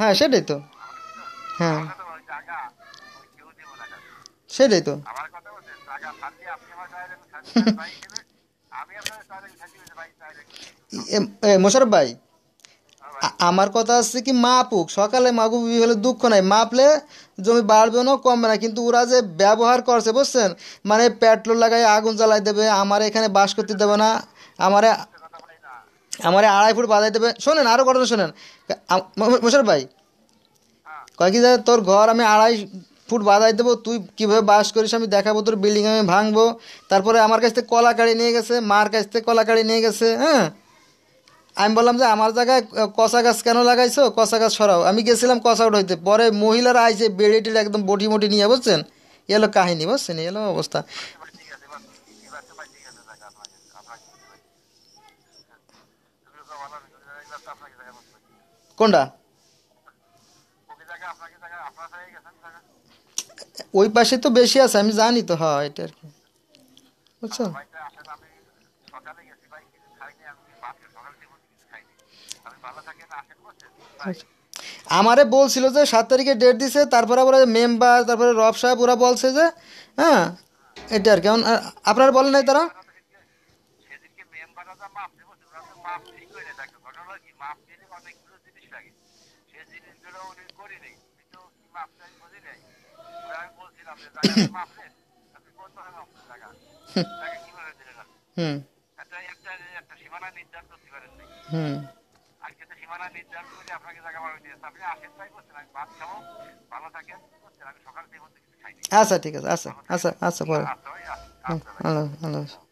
হ্যাঁ সেটাই তো হ্যাঁ সেটাই তো মোশারফ ভাই আমার কথা হচ্ছে কি মাপুক সকালে মাপুক হলে দুঃখ নাই মাপলে জমি বাড়বে না কমবে না কিন্তু ওরা যে ব্যবহার করছে বুঝছেন মানে পেট্রোল লাগাই আগুন জ্বালাই দেবে আমার এখানে বাস করতে দেবে না আমার আমার আড়াই ফুট বাঁধাই দেবে শোনেন আরও ঘটনা শোনেন মোশার ভাই কয় কি তোর ঘর আমি আড়াই ফুট বাঁধাই দেবো তুই কীভাবে বাস করিস আমি দেখাবো তোর বিল্ডিং আমি ভাঙবো তারপরে আমার কাছ থেকে কলা কাড়ি নিয়ে গেছে মার কাছ থেকে কলা কাড়ি নিয়ে গেছে হ্যাঁ আমি বললাম যে আমার জায়গায় কষা গাছ কেন লাগাইছো কষা গাছ সরাও আমি গেছিলাম কষা উঠাইতে পরে মহিলারা আইছে বেড়ে টেড়ে একদম বটি মটি নিয়ে বুঝছেন এলো কাহিনী বুঝছেন এলো অবস্থা কোনটা ওই পাশে তো বেশি আছে আমি জানি তো হ্যাঁ এটা আর কি বুঝছো আমারে বলছিল যে সাত তারিখে ডেট দিছে তারপরে আবার মেম্বার তারপরে রব সাহেব ওরা বলছে যে হ্যাঁ এটা আর কেমন আপনারা বলেন নাই তারা মাপ ঠিক করে না ডাক্তার ঘটনা কি মাপ পেলে অনেকগুলো জিনিস লাগে সেই জিনিসগুলো উনি করিনি কিন্তু কি মাপটা আমি বুঝি নাই আমি বলছিলাম যে জায়গা মাপলেন আপনি কত হয় মাপ জায়গা জায়গা কিভাবে দিলেন একটা একটা একটা সীমানা নির্ধারণ করতে পারেন হুম আর তো সীমানা নির্ধারণ করে আপনাকে জায়গা মাপে দিয়েছে আপনি আসেন তাই করছেন আমি ভাত খাবো ভালো থাকে আমি সকাল থেকে আচ্ছা ঠিক আছে আচ্ছা আচ্ছা আচ্ছা পরে আল্লাহ আল্লাহ